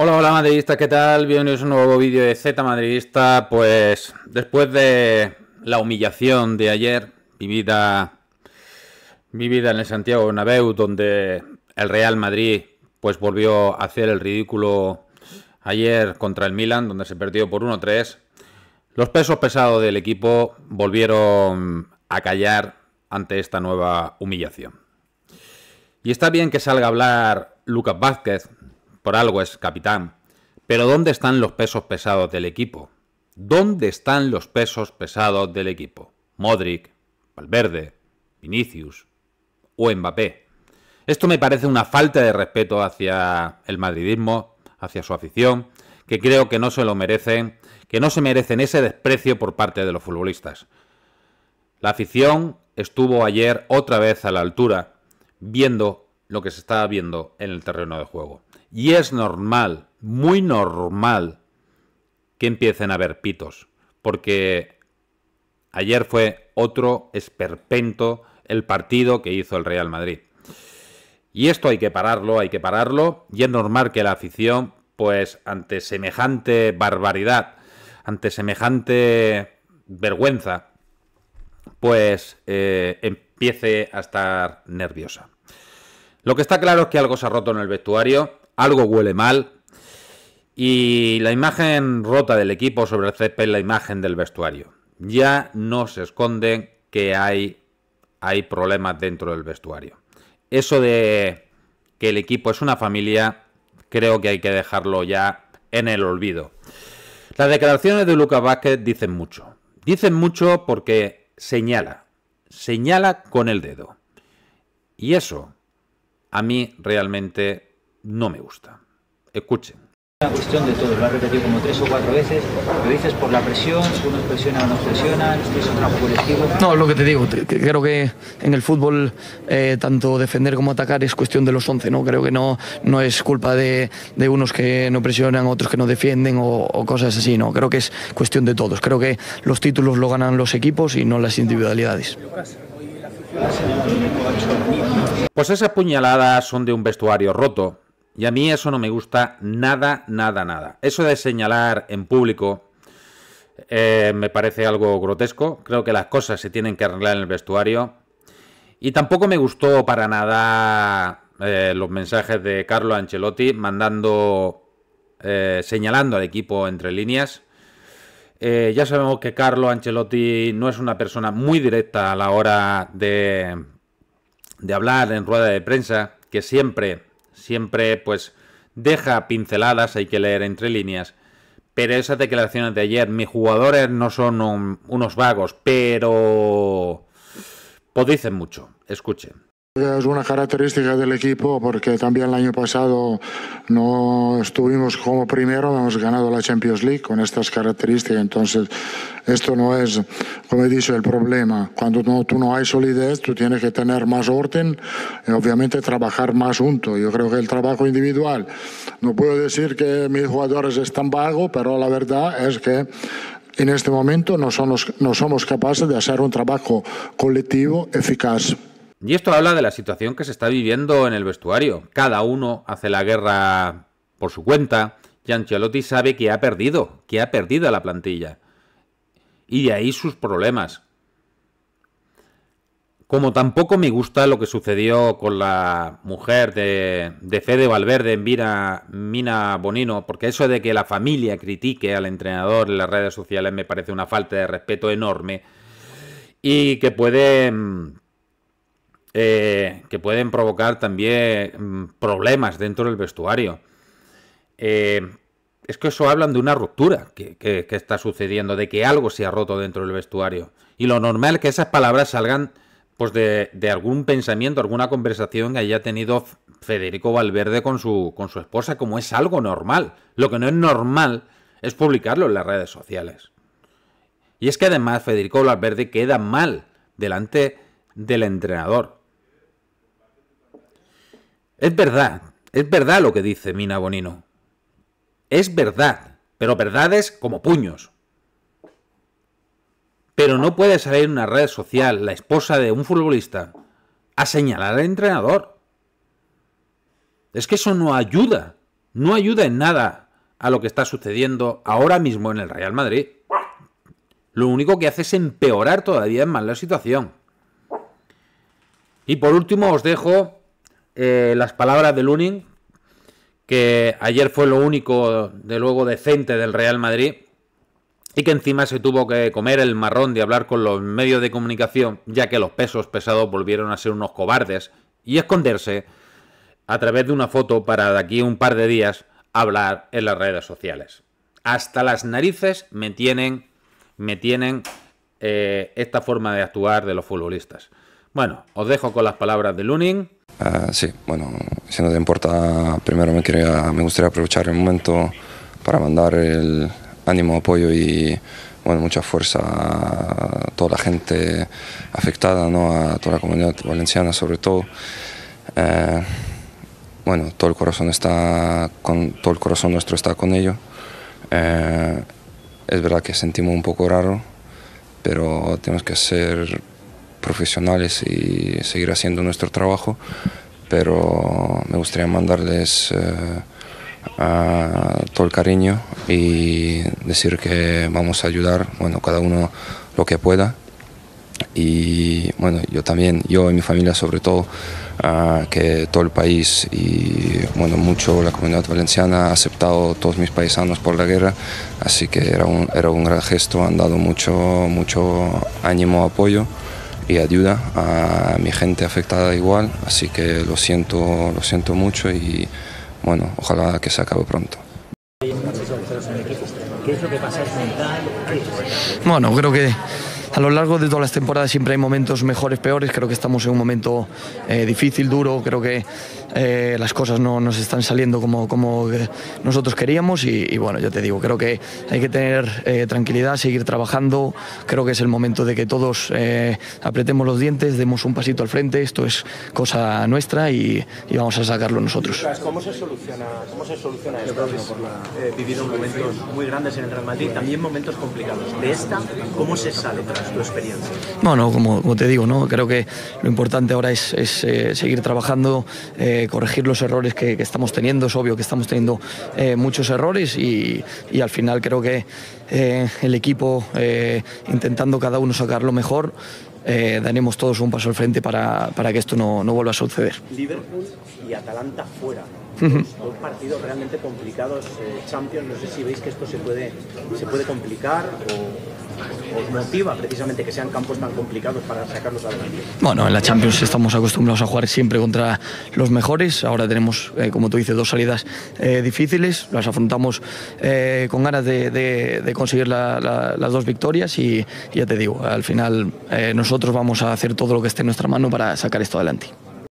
Hola, hola madridista, ¿qué tal? Bienvenidos a un nuevo vídeo de Z Madridista. Pues después de la humillación de ayer, mi vida, en el Santiago Bernabéu, donde el Real Madrid pues volvió a hacer el ridículo ayer contra el Milan, donde se perdió por 1-3. Los pesos pesados del equipo volvieron a callar ante esta nueva humillación. Y está bien que salga a hablar Lucas Vázquez, por algo es capitán. Pero ¿dónde están los pesos pesados del equipo? ¿Dónde están los pesos pesados del equipo? Modric, Valverde, Vinicius o Mbappé. Esto me parece una falta de respeto hacia el madridismo, hacia su afición, que creo que no se lo merecen, que no se merecen ese desprecio por parte de los futbolistas. La afición estuvo ayer otra vez a la altura, viendo lo que se estaba viendo en el terreno de juego. Y es normal, muy normal, que empiecen a haber pitos, porque ayer fue otro esperpento el partido que hizo el Real Madrid. Y esto hay que pararlo, hay que pararlo, y es normal que la afición, pues ante semejante barbaridad, ante semejante vergüenza, pues eh, empiece a estar nerviosa. Lo que está claro es que algo se ha roto en el vestuario algo huele mal. Y la imagen rota del equipo sobre el es la imagen del vestuario. Ya no se esconde que hay, hay problemas dentro del vestuario. Eso de que el equipo es una familia, creo que hay que dejarlo ya en el olvido. Las declaraciones de Lucas Vázquez dicen mucho. Dicen mucho porque señala, señala con el dedo. Y eso a mí realmente no me gusta. Escuchen. Una cuestión de todo, lo has repetido como tres o cuatro veces. Lo dices por la presión, unos presionan, nos presionan, es un trabajo colectivo. No, lo que te digo, creo que en el fútbol eh, tanto defender como atacar es cuestión de los 11, ¿no? Creo que no, no es culpa de, de unos que no presionan, otros que no defienden o, o, cosas así, ¿no? Creo que es cuestión de todos. Creo que los títulos lo ganan los equipos y no las individualidades. Pues esas puñaladas son de un vestuario roto y a mí eso no me gusta nada, nada, nada. Eso de señalar en público eh, me parece algo grotesco. Creo que las cosas se tienen que arreglar en el vestuario. Y tampoco me gustó para nada eh, los mensajes de Carlo Ancelotti mandando, eh, señalando al equipo entre líneas. ya sabemos que Carlo Ancelotti no es una persona muy directa a la hora de, de hablar en rueda de prensa, que siempre siempre pues deja pinceladas, hay que leer entre líneas. Pero esas declaraciones de ayer, mis jugadores no son unos vagos, pero... Pues dicen mucho, escuchen. Es una característica del equipo porque también el año pasado no estuvimos como primero, hemos ganado la Champions League con estas características. Entonces, esto no es, como he dicho, el problema. Cuando tú no hay solidez, tú tienes que tener más orden y obviamente trabajar más junto. Yo creo que el trabajo individual, no puedo decir que mis jugadores están vagos, pero la verdad es que en este momento no somos, no somos capaces de hacer un trabajo colectivo eficaz. Y esto habla de la situación que se está viviendo en el vestuario. Cada uno hace la guerra por su cuenta y Ancelotti sabe que ha perdido, que ha perdido a la plantilla. Y de ahí sus problemas. Como tampoco me gusta lo que sucedió con la mujer de, de Fede Valverde en Mina Bonino, porque eso de que la familia critique al entrenador en las redes sociales me parece una falta de respeto enorme y que puede mm, eh, que pueden provocar también mm, problemas dentro del vestuario. Eh, es que eso hablan de una ruptura que, está sucediendo, de que algo se ha roto dentro del vestuario. Y lo normal es que esas palabras salgan pues de, algún pensamiento, alguna conversación que haya tenido Federico Valverde con su esposa, como es algo normal. Lo que no es normal es publicarlo en las redes sociales. Y es que además Federico Valverde queda mal delante del entrenador. Es verdad, es verdad lo que dice Mina Bonino. Es verdad, pero verdades como puños. Pero no puede salir en una red social la esposa de un futbolista a señalar al entrenador. Es que eso no ayuda, no ayuda en nada a lo que está sucediendo ahora mismo en el Real Madrid. Lo único que hace es empeorar todavía más la situación. Y por último os dejo eh, las palabras de Lunin, que ayer fue lo único, de luego, decente del Real Madrid, y que encima se tuvo que comer el marrón de hablar con los medios de comunicación, ya que los pesos pesados volvieron a ser unos cobardes y esconderse a través de una foto para de aquí un par de días hablar en las redes sociales. Hasta las narices me tienen, me tienen eh, esta forma de actuar de los futbolistas. Bueno, os dejo con las palabras de Lunin Ah, sí, bueno, no te importa, primero me, quería, me gustaría aprovechar el momento para mandar el ánimo, apoyo y bueno, mucha fuerza a toda la gente afectada, ¿no? a toda la comunidad valenciana sobre todo. Eh, bueno, todo el corazón está con, todo el corazón nuestro está con ello. Eh, es verdad que sentimos un poco raro, pero tenemos que ser profesionales y seguir haciendo nuestro trabajo, pero me gustaría mandarles eh, a todo el cariño y decir que vamos a ayudar, bueno, cada uno lo que pueda. Y bueno, yo también, yo y mi familia sobre todo, ah, que todo el país y bueno, mucho la comunidad valenciana ha aceptado todos mis paisanos por la guerra, así que era un, era un gran gesto, han dado mucho, mucho ánimo, apoyo y ayuda a mi gente afectada igual, así que lo siento, lo siento mucho y bueno, ojalá que se acabe pronto. Bueno, creo que a lo largo de todas las temporadas siempre hay momentos mejores, peores. Creo que estamos en un momento eh, difícil, duro. Creo que eh, las cosas no nos están saliendo como, eh, nosotros queríamos. Y, bueno, ya te digo, creo que hay que tener tranquilidad, seguir trabajando. Creo que es el momento de que todos apretemos los dientes, demos un pasito al frente. Esto es cosa nuestra y, vamos a sacarlo nosotros. ¿Cómo se soluciona, cómo se soluciona He vivido momentos muy grandes en el Real Madrid, también momentos complicados. De esta, ¿cómo se sale tras tu experiencia? Bueno, como, te digo, ¿no? creo que lo importante ahora es, eh, seguir trabajando, eh, corregir los errores que, estamos teniendo. Es obvio que estamos teniendo eh, muchos errores y, al final creo que el equipo intentando cada uno sacar lo mejor. daremos todos un paso al frente para, que esto no, no vuelva a suceder. Liverpool y Atalanta fuera Dos partidos realmente complicados, eh, Champions, no sé si veis que esto se puede, se puede complicar o os motiva precisamente que sean campos tan complicados para sacarlos adelante. Bueno, en la Champions estamos acostumbrados a jugar siempre contra los mejores, ahora tenemos, eh, como tú dices, dos salidas eh, difíciles, las afrontamos con ganas de, conseguir las dos victorias y ya te digo, al final nosotros vamos a hacer todo lo que esté en nuestra mano para sacar esto adelante.